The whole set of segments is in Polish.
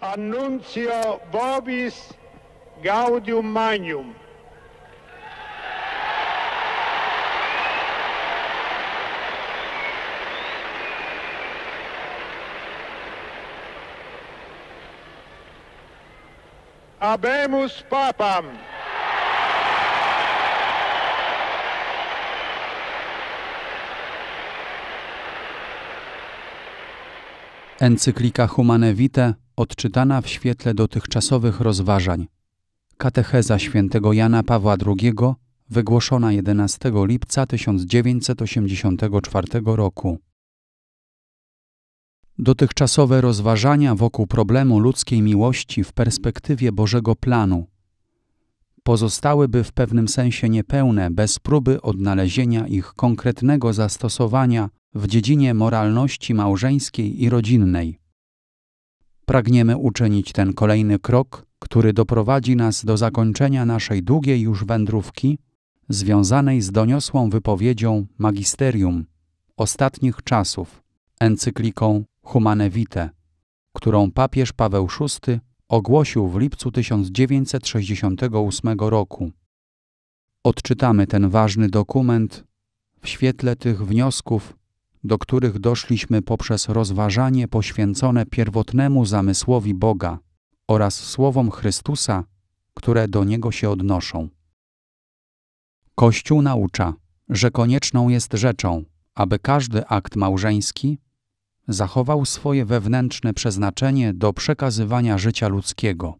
Annuncio Vobis Gaudium Magnum. Abemus Papam. Encyklika Humane Vitae odczytana w świetle dotychczasowych rozważań. Katecheza świętego Jana Pawła II, wygłoszona 11 lipca 1984 roku. Dotychczasowe rozważania wokół problemu ludzkiej miłości w perspektywie Bożego planu pozostałyby w pewnym sensie niepełne bez próby odnalezienia ich konkretnego zastosowania w dziedzinie moralności małżeńskiej i rodzinnej pragniemy uczynić ten kolejny krok, który doprowadzi nas do zakończenia naszej długiej już wędrówki, związanej z doniosłą wypowiedzią Magisterium ostatnich czasów, encykliką Humane Vitae, którą papież Paweł VI ogłosił w lipcu 1968 roku. Odczytamy ten ważny dokument w świetle tych wniosków do których doszliśmy poprzez rozważanie poświęcone pierwotnemu zamysłowi Boga oraz słowom Chrystusa, które do niego się odnoszą. Kościół naucza, że konieczną jest rzeczą, aby każdy akt małżeński zachował swoje wewnętrzne przeznaczenie do przekazywania życia ludzkiego.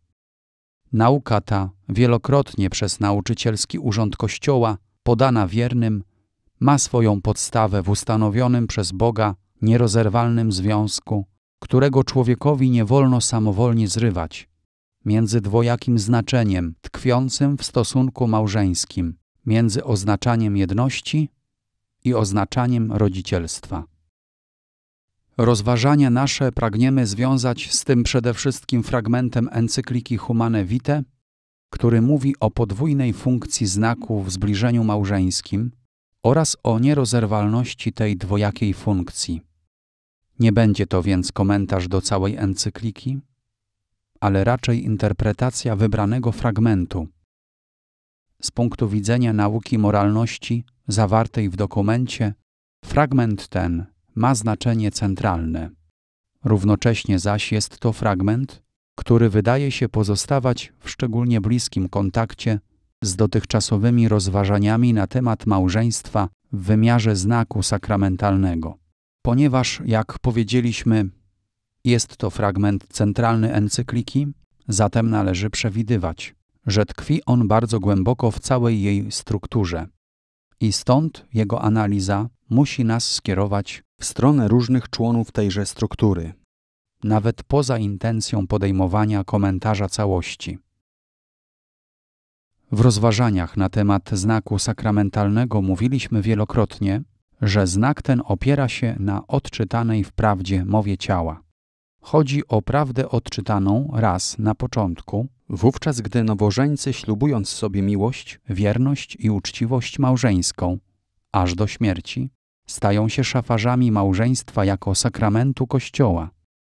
Nauka ta, wielokrotnie przez nauczycielski urząd Kościoła podana wiernym, ma swoją podstawę w ustanowionym przez Boga nierozerwalnym związku, którego człowiekowi nie wolno samowolnie zrywać, między dwojakim znaczeniem tkwiącym w stosunku małżeńskim, między oznaczaniem jedności i oznaczaniem rodzicielstwa. Rozważania nasze pragniemy związać z tym przede wszystkim fragmentem encykliki Humane Vitae, który mówi o podwójnej funkcji znaku w zbliżeniu małżeńskim – oraz o nierozerwalności tej dwojakiej funkcji. Nie będzie to więc komentarz do całej encykliki, ale raczej interpretacja wybranego fragmentu. Z punktu widzenia nauki moralności zawartej w dokumencie, fragment ten ma znaczenie centralne. Równocześnie zaś jest to fragment, który wydaje się pozostawać w szczególnie bliskim kontakcie z dotychczasowymi rozważaniami na temat małżeństwa w wymiarze znaku sakramentalnego. Ponieważ, jak powiedzieliśmy, jest to fragment centralny encykliki, zatem należy przewidywać, że tkwi on bardzo głęboko w całej jej strukturze. I stąd jego analiza musi nas skierować w stronę różnych członów tejże struktury, nawet poza intencją podejmowania komentarza całości. W rozważaniach na temat znaku sakramentalnego mówiliśmy wielokrotnie, że znak ten opiera się na odczytanej w prawdzie mowie ciała. Chodzi o prawdę odczytaną raz na początku, wówczas gdy nowożeńcy ślubując sobie miłość, wierność i uczciwość małżeńską, aż do śmierci, stają się szafarzami małżeństwa jako sakramentu Kościoła.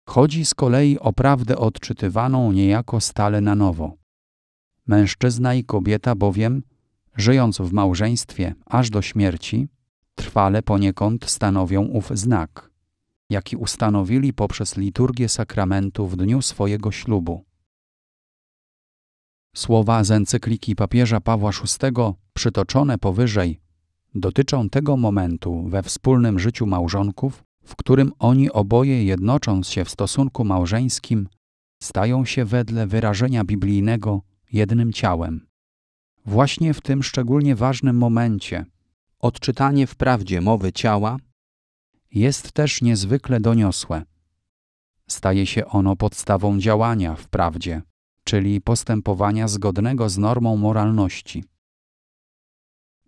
Chodzi z kolei o prawdę odczytywaną niejako stale na nowo. Mężczyzna i kobieta bowiem, żyjąc w małżeństwie aż do śmierci, trwale poniekąd stanowią ów znak, jaki ustanowili poprzez liturgię sakramentu w dniu swojego ślubu. Słowa z encykliki papieża Pawła VI, przytoczone powyżej, dotyczą tego momentu we wspólnym życiu małżonków, w którym oni oboje jednocząc się w stosunku małżeńskim, stają się wedle wyrażenia biblijnego jednym ciałem. Właśnie w tym szczególnie ważnym momencie odczytanie wprawdzie mowy ciała jest też niezwykle doniosłe. Staje się ono podstawą działania wprawdzie, czyli postępowania zgodnego z normą moralności.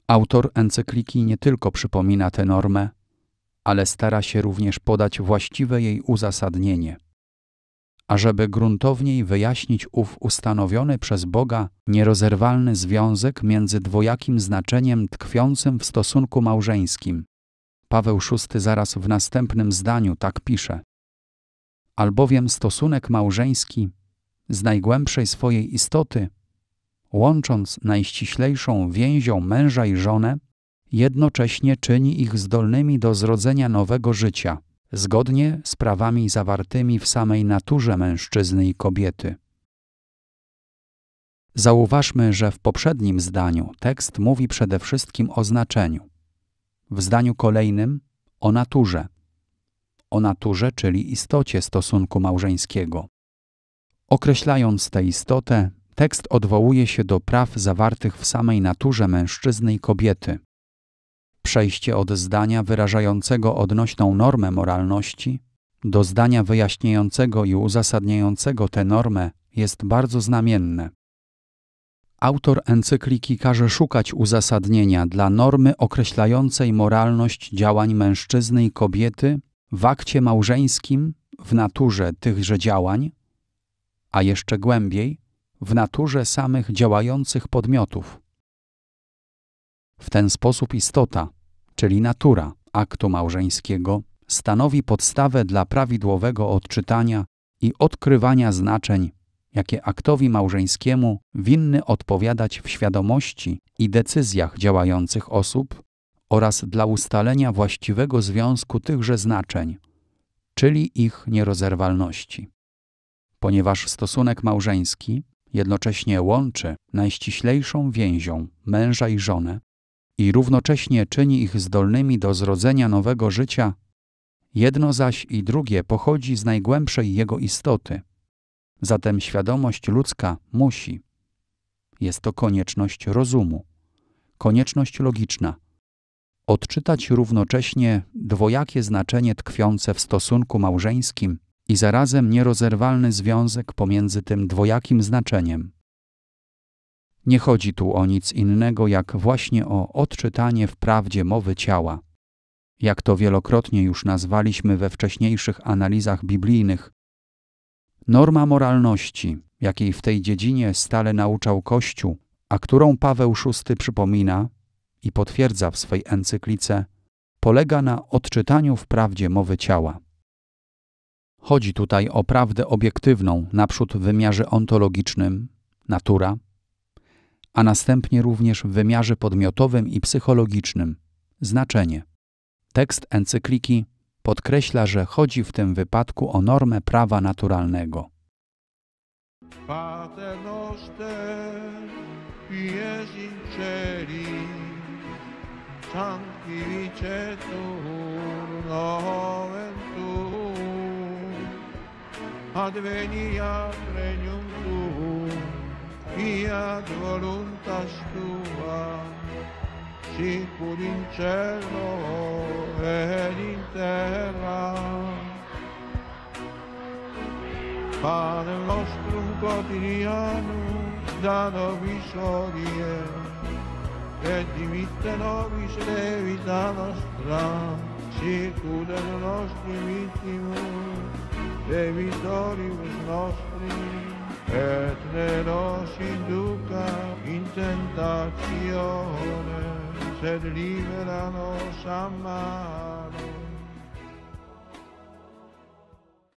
Autor encykliki nie tylko przypomina tę normę, ale stara się również podać właściwe jej uzasadnienie ażeby gruntowniej wyjaśnić ów ustanowiony przez Boga nierozerwalny związek między dwojakim znaczeniem tkwiącym w stosunku małżeńskim. Paweł VI zaraz w następnym zdaniu tak pisze. Albowiem stosunek małżeński z najgłębszej swojej istoty, łącząc najściślejszą więzią męża i żonę, jednocześnie czyni ich zdolnymi do zrodzenia nowego życia – zgodnie z prawami zawartymi w samej naturze mężczyzny i kobiety. Zauważmy, że w poprzednim zdaniu tekst mówi przede wszystkim o znaczeniu. W zdaniu kolejnym o naturze. O naturze, czyli istocie stosunku małżeńskiego. Określając tę istotę, tekst odwołuje się do praw zawartych w samej naturze mężczyzny i kobiety przejście od zdania wyrażającego odnośną normę moralności do zdania wyjaśniającego i uzasadniającego tę normę jest bardzo znamienne. Autor encykliki każe szukać uzasadnienia dla normy określającej moralność działań mężczyzny i kobiety w akcie małżeńskim, w naturze tychże działań, a jeszcze głębiej w naturze samych działających podmiotów. W ten sposób istota, czyli natura aktu małżeńskiego, stanowi podstawę dla prawidłowego odczytania i odkrywania znaczeń, jakie aktowi małżeńskiemu winny odpowiadać w świadomości i decyzjach działających osób oraz dla ustalenia właściwego związku tychże znaczeń, czyli ich nierozerwalności. Ponieważ stosunek małżeński jednocześnie łączy najściślejszą więzią męża i żonę, i równocześnie czyni ich zdolnymi do zrodzenia nowego życia, jedno zaś i drugie pochodzi z najgłębszej jego istoty. Zatem świadomość ludzka musi. Jest to konieczność rozumu, konieczność logiczna. Odczytać równocześnie dwojakie znaczenie tkwiące w stosunku małżeńskim i zarazem nierozerwalny związek pomiędzy tym dwojakim znaczeniem. Nie chodzi tu o nic innego, jak właśnie o odczytanie w prawdzie mowy ciała. Jak to wielokrotnie już nazwaliśmy we wcześniejszych analizach biblijnych, norma moralności, jakiej w tej dziedzinie stale nauczał Kościół, a którą Paweł VI przypomina i potwierdza w swej encyklice, polega na odczytaniu w prawdzie mowy ciała. Chodzi tutaj o prawdę obiektywną naprzód w wymiarze ontologicznym, natura, a następnie również w wymiarze podmiotowym i psychologicznym. Znaczenie. Tekst encykliki podkreśla, że chodzi w tym wypadku o normę prawa naturalnego. Advenia regnum fiat voluntas tua, sicur in cielo ed in terra. Pane nostro quotidiano, da nobis odie, et dimitte nobis levita nostra, sicur et nostri vittimus, debitoribus nostri, et los induca in tentazione, se libera a amar